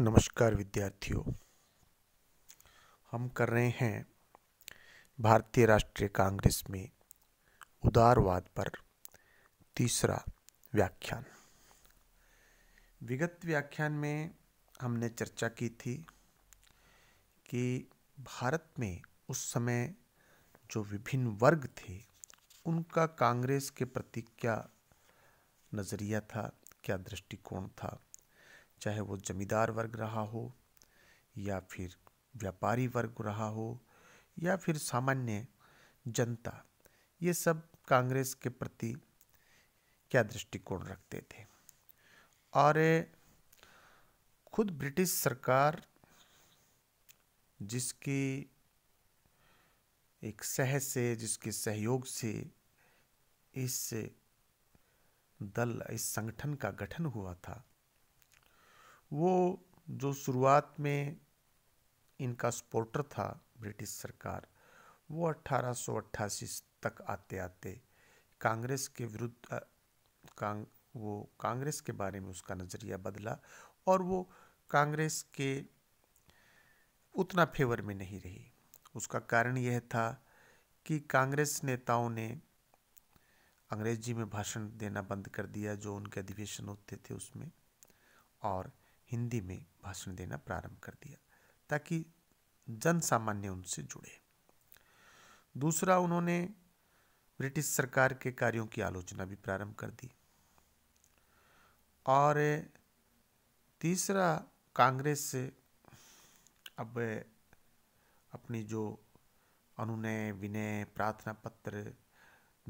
नमस्कार विद्यार्थियों हम कर रहे हैं भारतीय राष्ट्रीय कांग्रेस में उदारवाद पर तीसरा व्याख्यान विगत व्याख्यान में हमने चर्चा की थी कि भारत में उस समय जो विभिन्न वर्ग थे उनका कांग्रेस के प्रति क्या नज़रिया था क्या दृष्टिकोण था चाहे वो ज़मींदार वर्ग रहा हो या फिर व्यापारी वर्ग रहा हो या फिर सामान्य जनता ये सब कांग्रेस के प्रति क्या दृष्टिकोण रखते थे और खुद ब्रिटिश सरकार जिसकी एक सह से जिसके सहयोग से इस दल इस संगठन का गठन हुआ था वो जो शुरुआत में इनका सपोर्टर था ब्रिटिश सरकार वो अट्ठारह तक आते आते कांग्रेस के विरुद्ध कांग वो कांग्रेस के बारे में उसका नज़रिया बदला और वो कांग्रेस के उतना फेवर में नहीं रही उसका कारण यह था कि कांग्रेस नेताओं ने अंग्रेजी में भाषण देना बंद कर दिया जो उनके अधिवेशन होते थे उसमें और हिंदी में भाषण देना प्रारंभ कर दिया ताकि जन सामान्य उनसे जुड़े दूसरा उन्होंने ब्रिटिश सरकार के कार्यों की आलोचना भी प्रारंभ कर दी और तीसरा कांग्रेस से अब अपनी जो अनुनय विनय प्रार्थना पत्र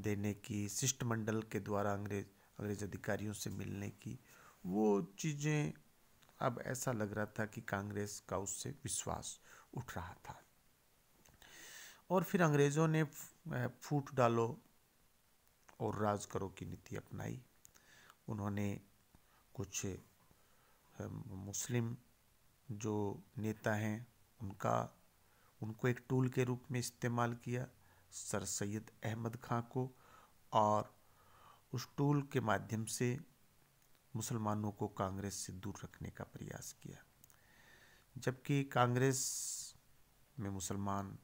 देने की शिष्टमंडल के द्वारा अंग्रेज अंग्रेज अधिकारियों से मिलने की वो चीज़ें अब ऐसा लग रहा था कि कांग्रेस का उससे विश्वास उठ रहा था और फिर अंग्रेज़ों ने फूट डालो और राज करो की नीति अपनाई उन्होंने कुछ मुस्लिम जो नेता हैं उनका उनको एक टूल के रूप में इस्तेमाल किया सर सैयद अहमद खां को और उस टूल के माध्यम से मुसलमानों को कांग्रेस से दूर रखने का प्रयास किया जबकि कांग्रेस में मुसलमान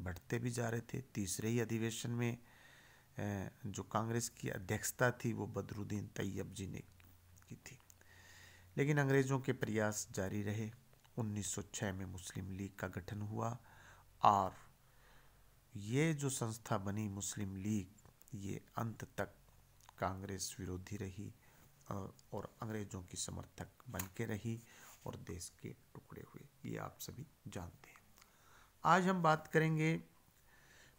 बढ़ते भी जा रहे थे तीसरे ही अधिवेशन में जो कांग्रेस की अध्यक्षता थी वो बदरुद्दीन तैयब जी ने की थी लेकिन अंग्रेज़ों के प्रयास जारी रहे 1906 में मुस्लिम लीग का गठन हुआ और ये जो संस्था बनी मुस्लिम लीग ये अंत तक कांग्रेस विरोधी रही और अंग्रेज़ों की समर्थक बन के रही और देश के टुकड़े हुए ये आप सभी जानते हैं आज हम बात करेंगे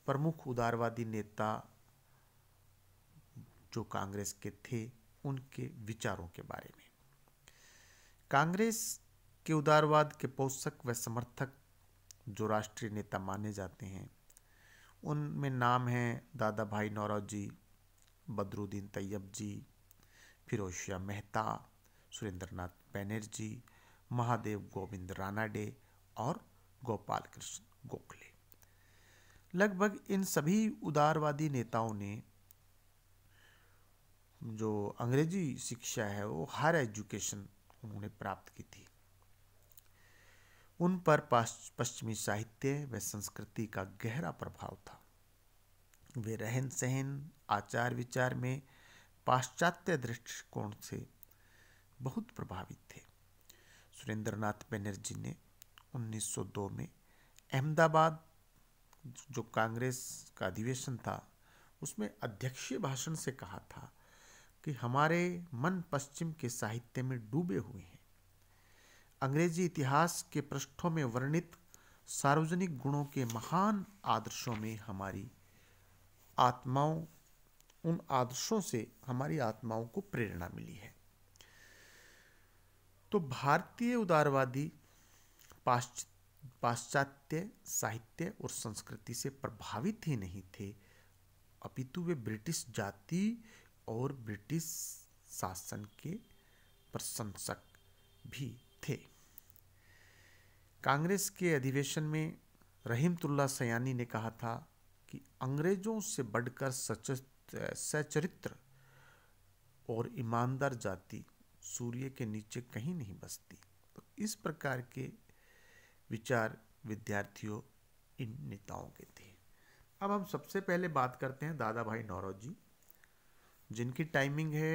प्रमुख उदारवादी नेता जो कांग्रेस के थे उनके विचारों के बारे में कांग्रेस के उदारवाद के पोषक व समर्थक जो राष्ट्रीय नेता माने जाते हैं उनमें नाम हैं दादा भाई जी बदरुद्दीन तैयब जी फिरोशिया मेहता मेहता सुरेंद्रनाथ बैनर्जी महादेव गोविंद रानाडे और गोपाल कृष्ण गोखले लगभग इन सभी उदारवादी नेताओं ने जो अंग्रेजी शिक्षा है वो हायर एजुकेशन उन्होंने प्राप्त की थी उन पर पश्चिमी साहित्य व संस्कृति का गहरा प्रभाव था वे रहन सहन आचार विचार में पाश्चात्य दृष्टिकोण से बहुत प्रभावित थे सुरेंद्रनाथ बनर्जी ने 1902 में अहमदाबाद जो कांग्रेस का अधिवेशन था उसमें अध्यक्षीय भाषण से कहा था कि हमारे मन पश्चिम के साहित्य में डूबे हुए हैं अंग्रेजी इतिहास के पृष्ठों में वर्णित सार्वजनिक गुणों के महान आदर्शों में हमारी आत्माओं उन आदर्शों से हमारी आत्माओं को प्रेरणा मिली है तो भारतीय उदारवादी पाश्चात्य साहित्य और संस्कृति से प्रभावित ही नहीं थे अपितु वे ब्रिटिश जाति और ब्रिटिश शासन के प्रशंसक भी थे कांग्रेस के अधिवेशन में रहीमतुल्ला सयानी ने कहा था कि अंग्रेजों से बढ़कर सशस्त्र सचरित्र और ईमानदार जाति सूर्य के नीचे कहीं नहीं बसती तो इस प्रकार के विचार विद्यार्थियों इन नेताओं के थे अब हम सबसे पहले बात करते हैं दादा भाई नौरोजी जिनकी टाइमिंग है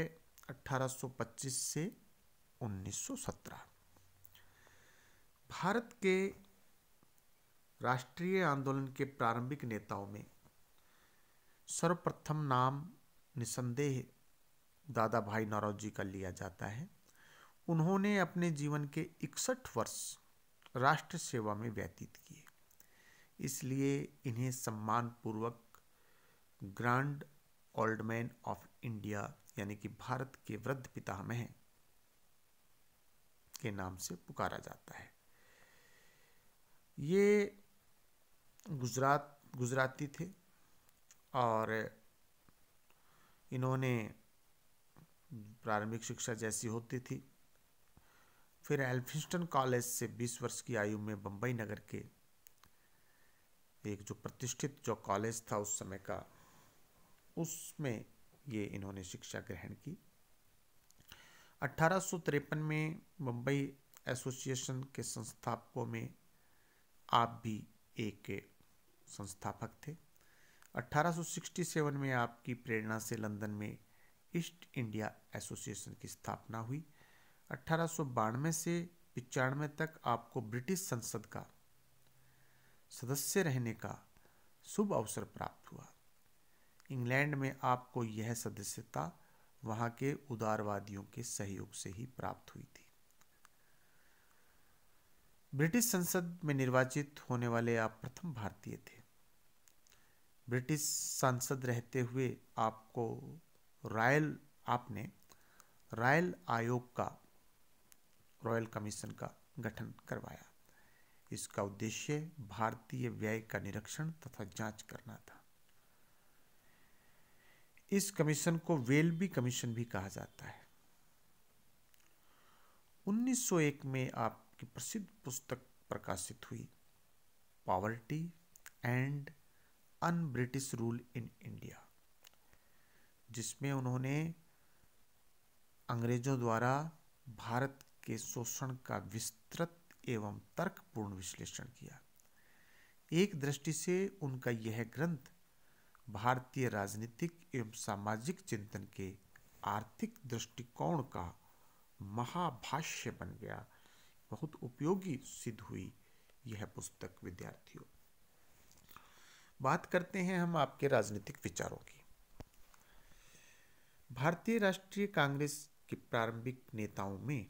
1825 से 1917 भारत के राष्ट्रीय आंदोलन के प्रारंभिक नेताओं में सर्वप्रथम नाम निसंदेह दादा भाई नौरव जी का लिया जाता है उन्होंने अपने जीवन के इकसठ वर्ष राष्ट्र सेवा में व्यतीत किए इसलिए इन्हें सम्मानपूर्वक grand grand old man of India यानी कि भारत के वृद्ध में के नाम से पुकारा जाता है ये गुजरात गुजराती थे और इन्होंने प्रारंभिक शिक्षा जैसी होती थी फिर एल्फिंस्टन कॉलेज से 20 वर्ष की आयु में बम्बई नगर के एक जो प्रतिष्ठित जो कॉलेज था उस समय का उसमें ये इन्होंने शिक्षा ग्रहण की अठारह में मुंबई एसोसिएशन के संस्थापकों में आप भी एक संस्थापक थे 1867 में आपकी प्रेरणा से लंदन में ईस्ट इंडिया एसोसिएशन की स्थापना हुई अट्ठारह से पचानवे तक आपको ब्रिटिश संसद का सदस्य रहने का शुभ अवसर प्राप्त हुआ इंग्लैंड में आपको यह सदस्यता वहां के उदारवादियों के सहयोग से ही प्राप्त हुई थी ब्रिटिश संसद में निर्वाचित होने वाले आप प्रथम भारतीय थे ब्रिटिश सांसद रहते हुए आपको रॉयल आपने रॉयल आयोग का रॉयल कमीशन का गठन करवाया इसका उद्देश्य भारतीय व्यय का निरीक्षण तथा जांच करना था इस कमीशन को वेलबी कमीशन भी कहा जाता है 1901 में आपकी प्रसिद्ध पुस्तक प्रकाशित हुई poverty and un British rule in India जिसमें उन्होंने अंग्रेजों द्वारा भारत के शोषण का विस्तृत एवं तर्कपूर्ण विश्लेषण किया एक दृष्टि से उनका यह ग्रंथ भारतीय राजनीतिक एवं सामाजिक चिंतन के आर्थिक दृष्टिकोण का महाभाष्य बन गया बहुत उपयोगी सिद्ध हुई यह पुस्तक विद्यार्थियों बात करते हैं हम आपके राजनीतिक विचारों की भारतीय राष्ट्रीय कांग्रेस के प्रारंभिक नेताओं में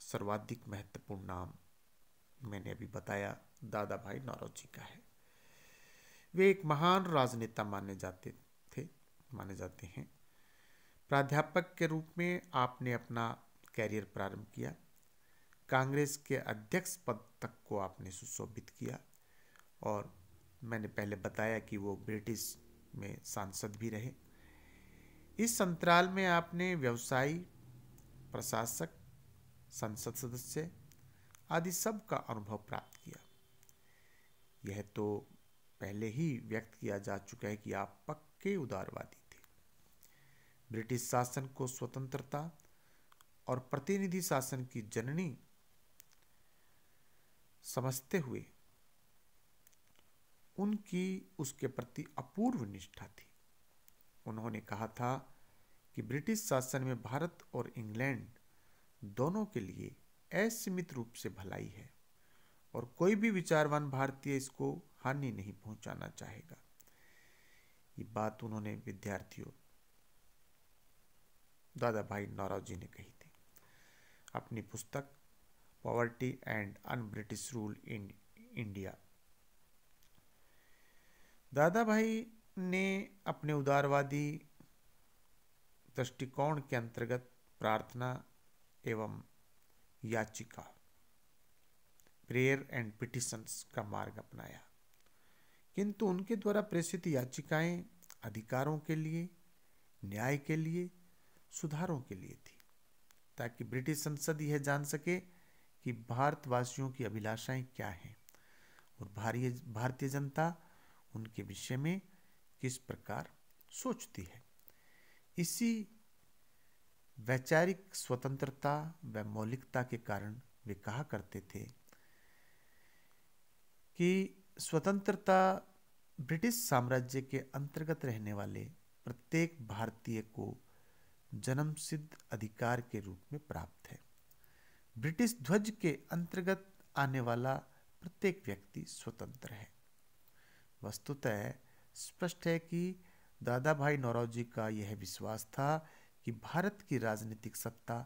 सर्वाधिक महत्वपूर्ण नाम मैंने अभी बताया दादा भाई नौरोजी का है वे एक महान राजनेता माने जाते थे माने जाते हैं प्राध्यापक के रूप में आपने अपना कैरियर प्रारंभ किया कांग्रेस के अध्यक्ष पद तक को आपने सुशोभित किया और मैंने पहले बताया कि वो ब्रिटिश में सांसद भी रहे इस अंतराल में आपने व्यवसायी प्रशासक संसद सदस्य आदि सब का अनुभव प्राप्त किया यह तो पहले ही व्यक्त किया जा चुका है कि आप पक्के उदारवादी थे ब्रिटिश शासन को स्वतंत्रता और प्रतिनिधि शासन की जननी समझते हुए उनकी उसके प्रति अपूर्व निष्ठा थी उन्होंने कहा था कि ब्रिटिश शासन में भारत और इंग्लैंड दोनों के लिए असीमित रूप से भलाई है और कोई भी विचारवान भारतीय इसको हानि नहीं पहुंचाना चाहेगा ये बात उन्होंने विद्यार्थियों दादा भाई नौराव जी ने कही थी अपनी पुस्तक poverty and un British rule in India Dadabhai ने अपने उदारवादी दृष्टिकोण के अंतर्गत प्रार्थना एवं याचिका प्रेयर एंड पिटिशंस का मार्ग अपनाया किंतु उनके द्वारा प्रेषित याचिकाएं अधिकारों के लिए न्याय के लिए सुधारों के लिए थी ताकि ब्रिटिश संसद यह जान सके कि भारतवासियों की अभिलाषाएं क्या हैं और भारतीय भारतीय जनता उनके विषय में किस प्रकार सोचती है इसी वैचारिक स्वतंत्रता व मौलिकता के कारण वे कहा करते थे कि स्वतंत्रता ब्रिटिश साम्राज्य के अंतर्गत रहने वाले प्रत्येक भारतीय को जन्मसिद्ध अधिकार के रूप में प्राप्त है ब्रिटिश ध्वज के अंतर्गत आने वाला प्रत्येक व्यक्ति स्वतंत्र है वस्तुतः स्पष्ट है कि दादा भाई जी का यह विश्वास था कि भारत की राजनीतिक सत्ता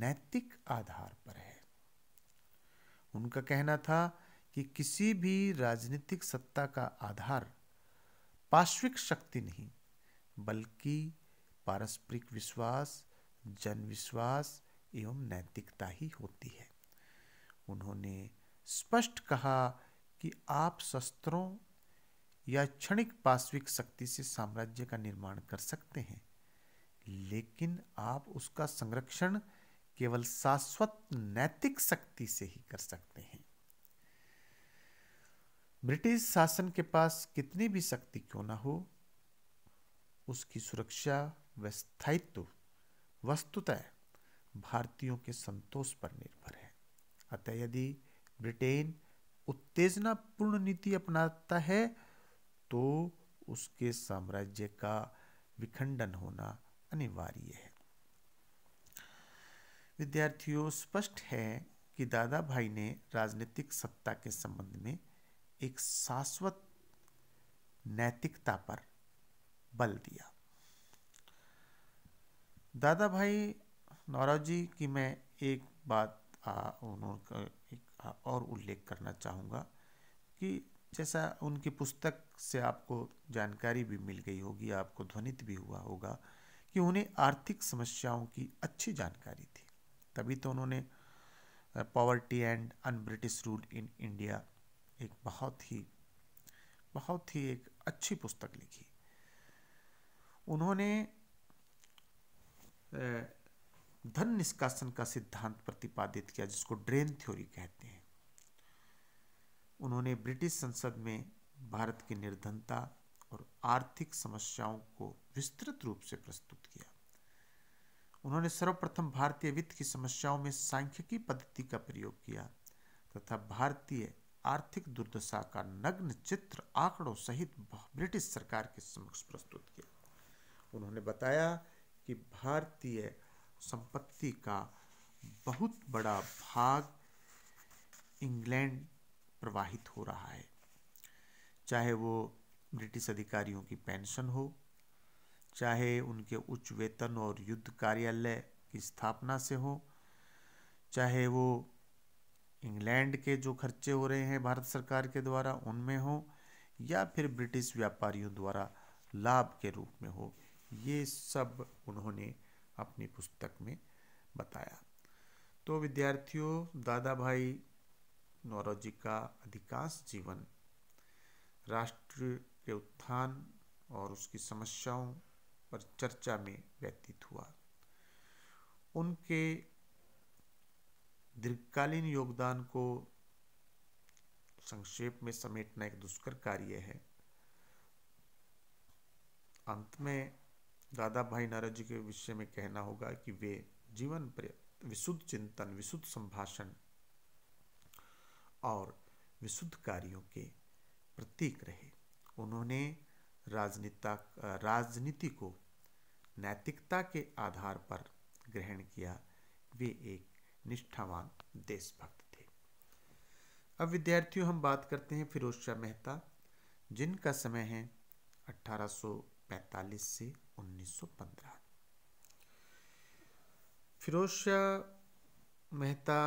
नैतिक आधार पर है उनका कहना था कि किसी भी राजनीतिक सत्ता का आधार पार्श्विक शक्ति नहीं बल्कि पारस्परिक विश्वास जन विश्वास एवं नैतिकता ही होती है उन्होंने स्पष्ट कहा कि आप शस्त्रों या क्षणिक पाश्विक शक्ति से साम्राज्य का निर्माण कर सकते हैं लेकिन आप उसका संरक्षण केवल शाश्वत नैतिक शक्ति से ही कर सकते हैं ब्रिटिश शासन के पास कितनी भी शक्ति क्यों ना हो उसकी सुरक्षा व स्थायित्व वस्तुतः भारतीयों के संतोष पर निर्भर है अतः यदि ब्रिटेन उत्तेजनापूर्ण नीति अपनाता है तो उसके साम्राज्य का विखंडन होना अनिवार्य है विद्यार्थियों स्पष्ट है कि दादा भाई ने राजनीतिक सत्ता के संबंध में एक शाश्वत नैतिकता पर बल दिया दादा भाई नौराजी की मैं एक बात उन्होंने और उल्लेख करना चाहूँगा कि जैसा उनकी पुस्तक से आपको जानकारी भी मिल गई होगी आपको ध्वनित भी हुआ होगा कि उन्हें आर्थिक समस्याओं की अच्छी जानकारी थी तभी तो उन्होंने poverty and un British rule in India एक बहुत ही बहुत ही एक अच्छी पुस्तक लिखी उन्होंने धन निष्कासन का सिद्धांत प्रतिपादित किया जिसको ड्रेन थ्योरी कहते हैं उन्होंने ब्रिटिश संसद में भारत की निर्धनता और आर्थिक समस्याओं को विस्तृत रूप से प्रस्तुत किया उन्होंने सर्वप्रथम भारतीय वित्त की समस्याओं में सांख्यिकी पद्धति का प्रयोग किया तथा भारतीय आर्थिक दुर्दशा का नग्न चित्र आंकड़ों सहित ब्रिटिश सरकार के समक्ष प्रस्तुत किया उन्होंने बताया कि भारतीय संपत्ति का बहुत बड़ा भाग इंग्लैंड प्रवाहित हो रहा है चाहे वो ब्रिटिश अधिकारियों की पेंशन हो चाहे उनके उच्च वेतन और युद्ध कार्यालय की स्थापना से हो चाहे वो इंग्लैंड के जो खर्चे हो रहे हैं भारत सरकार के द्वारा उनमें हो या फिर ब्रिटिश व्यापारियों द्वारा लाभ के रूप में हो ये सब उन्होंने अपनी पुस्तक में बताया तो विद्यार्थियों दादा भाई नौरोजी का अधिकांश जीवन राष्ट्र के उत्थान और उसकी समस्याओं पर चर्चा में व्यतीत हुआ उनके दीर्घकालीन योगदान को संक्षेप में समेटना एक दुष्कर कार्य है अंत में दादा भाई नारद जी के विषय में कहना होगा कि वे जीवन पर विशुद्ध चिंतन विशुद्ध संभाषण और विशुद्ध कार्यों के प्रतीक रहे उन्होंने राजनीता राजनीति को नैतिकता के आधार पर ग्रहण किया वे एक निष्ठावान देशभक्त थे अब विद्यार्थियों हम बात करते हैं फिरोज शाह मेहता जिनका समय है 1845 से 1915 फिरोज शाह मेहता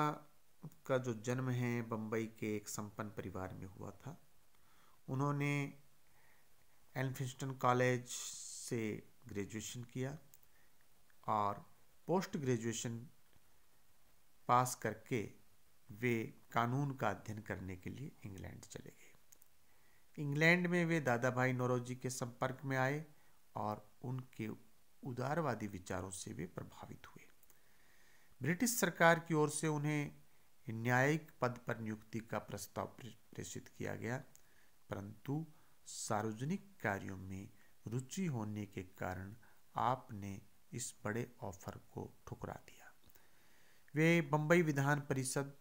का जो जन्म है बम्बई के एक संपन्न परिवार में हुआ था उन्होंने एल्फिंस्टन कॉलेज से ग्रेजुएशन किया और पोस्ट ग्रेजुएशन पास करके वे कानून का अध्ययन करने के लिए इंग्लैंड चले गए इंग्लैंड में वे दादा भाई नौरोजी के संपर्क में आए और उनके उदारवादी विचारों से वे प्रभावित हुए ब्रिटिश सरकार की ओर से उन्हें न्यायिक पद पर नियुक्ति का प्रस्ताव प्रेषित किया गया परंतु सार्वजनिक कार्यों में रुचि होने के कारण आपने इस बड़े ऑफर को ठुकरा दिया वे बंबई विधान परिषद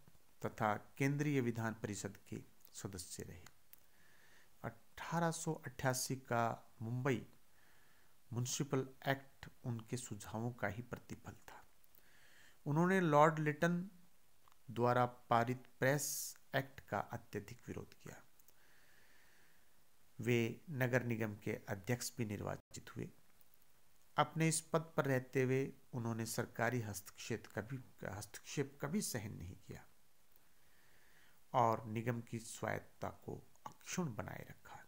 तथा केंद्रीय विधान परिषद के सदस्य रहे 1888 का मुंबई म्यूनसिपल एक्ट उनके सुझावों का ही प्रतिफल था उन्होंने लॉर्ड लिटन द्वारा पारित प्रेस एक्ट का अत्यधिक विरोध किया वे नगर निगम के अध्यक्ष भी निर्वाचित हुए अपने इस पद पर रहते हुए उन्होंने सरकारी हस्तक्षेप कभी हस्तक्षेप कभी सहन नहीं किया और निगम की स्वायत्ता को अक्षुण बनाए रखा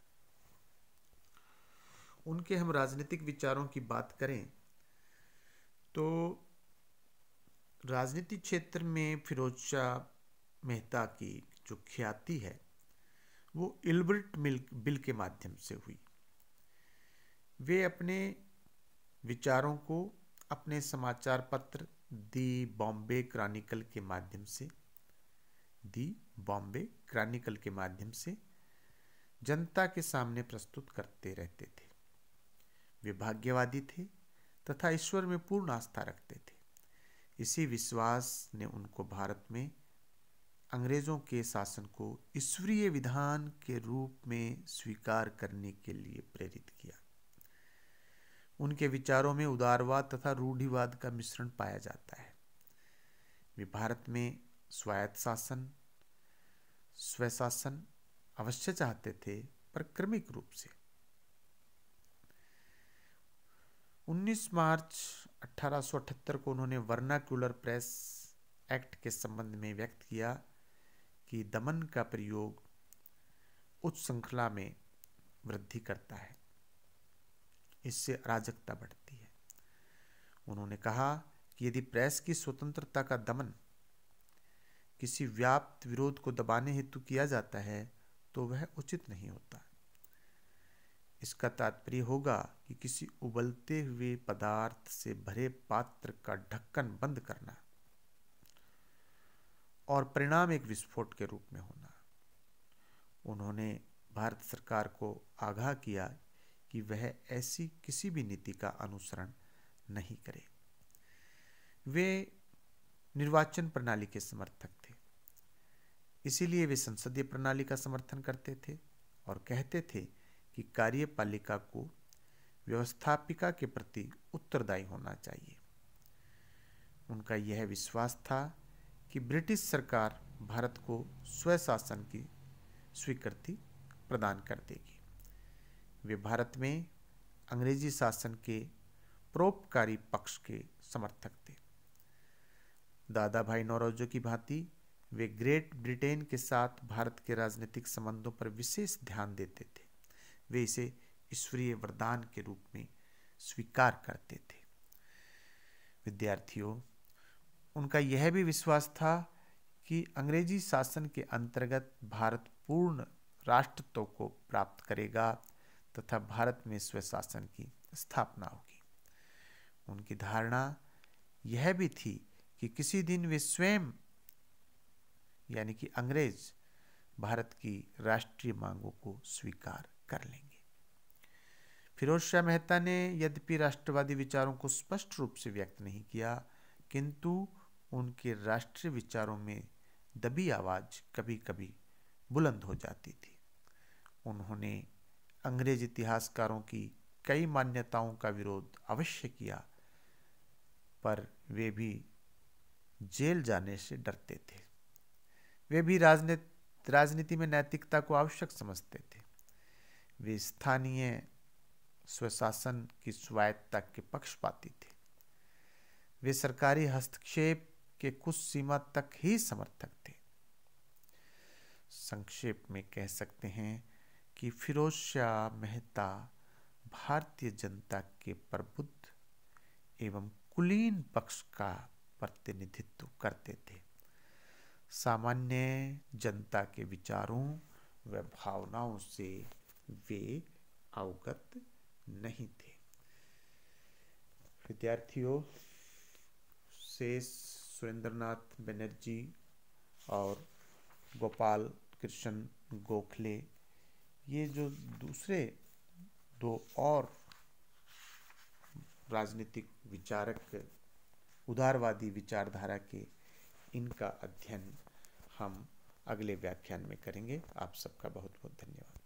उनके हम राजनीतिक विचारों की बात करें तो राजनीति क्षेत्र में फिरोज शाह मेहता की जो ख्याति है वो इल्बर्ट मिल बिल के माध्यम से हुई वे अपने विचारों को अपने समाचार पत्र दी बॉम्बे क्रॉनिकल के माध्यम से दी बॉम्बे क्रॉनिकल के माध्यम से जनता के सामने प्रस्तुत करते रहते थे वे भाग्यवादी थे तथा ईश्वर में पूर्ण आस्था रखते थे इसी विश्वास ने उनको भारत में अंग्रेज़ों के शासन को ईश्वरीय विधान के रूप में स्वीकार करने के लिए प्रेरित किया उनके विचारों में उदारवाद तथा रूढ़िवाद का मिश्रण पाया जाता है वे भारत में स्वायत्त शासन स्वशासन अवश्य चाहते थे पर क्रमिक रूप से 19 मार्च 1878 को उन्होंने वर्नाक्यूलर प्रेस एक्ट के संबंध में व्यक्त किया कि दमन का प्रयोग उच्च श्रृंखला में वृद्धि करता है इससे अराजकता बढ़ती है उन्होंने कहा कि यदि प्रेस की स्वतंत्रता का दमन किसी व्याप्त विरोध को दबाने हेतु किया जाता है तो वह उचित नहीं होता इसका तात्पर्य होगा कि किसी उबलते हुए पदार्थ से भरे पात्र का ढक्कन बंद करना और परिणाम एक विस्फोट के रूप में होना उन्होंने भारत सरकार को आगाह किया कि वह ऐसी किसी भी नीति का अनुसरण नहीं करे वे निर्वाचन प्रणाली के समर्थक थे इसीलिए वे संसदीय प्रणाली का समर्थन करते थे और कहते थे कि कार्यपालिका को व्यवस्थापिका के प्रति उत्तरदायी होना चाहिए उनका यह विश्वास था कि ब्रिटिश सरकार भारत को स्वशासन की स्वीकृति प्रदान कर देगी वे भारत में अंग्रेजी शासन के परोपकारी पक्ष के समर्थक थे दादा भाई नौरोजो की भांति वे ग्रेट ब्रिटेन के साथ भारत के राजनीतिक संबंधों पर विशेष ध्यान देते थे वे इसे ईश्वरीय वरदान के रूप में स्वीकार करते थे विद्यार्थियों उनका यह भी विश्वास था कि अंग्रेजी शासन के अंतर्गत भारत पूर्ण राष्ट्रत्व को प्राप्त करेगा तथा भारत में स्वशासन की स्थापना होगी उनकी धारणा यह भी थी कि किसी दिन वे स्वयं यानी कि अंग्रेज भारत की राष्ट्रीय मांगों को स्वीकार कर लेंगे फिरोज शाह मेहता ने यद्यपि राष्ट्रवादी विचारों को स्पष्ट रूप से व्यक्त नहीं किया किंतु उनके राष्ट्रीय विचारों में दबी आवाज़ कभी कभी बुलंद हो जाती थी उन्होंने अंग्रेज इतिहासकारों की कई मान्यताओं का विरोध अवश्य किया पर वे भी जेल जाने से डरते थे वे भी राजनीति राजनीति में नैतिकता को आवश्यक समझते थे वे स्थानीय स्वशासन की स्वायत्ता के पक्षपाती थे वे सरकारी हस्तक्षेप के कुछ सीमा तक ही समर्थक थे संक्षेप में कह सकते हैं कि फिरोज शाह मेहता भारतीय जनता के प्रबुद्ध एवं कुलीन पक्ष का प्रतिनिधित्व करते थे सामान्य जनता के विचारों व भावनाओं से वे अवगत नहीं थे विद्यार्थियों शेष सुरेंद्रनाथ बनर्जी और गोपाल कृष्ण गोखले ये जो दूसरे दो और राजनीतिक विचारक उदारवादी विचारधारा के इनका अध्ययन हम अगले व्याख्यान में करेंगे आप सबका बहुत बहुत धन्यवाद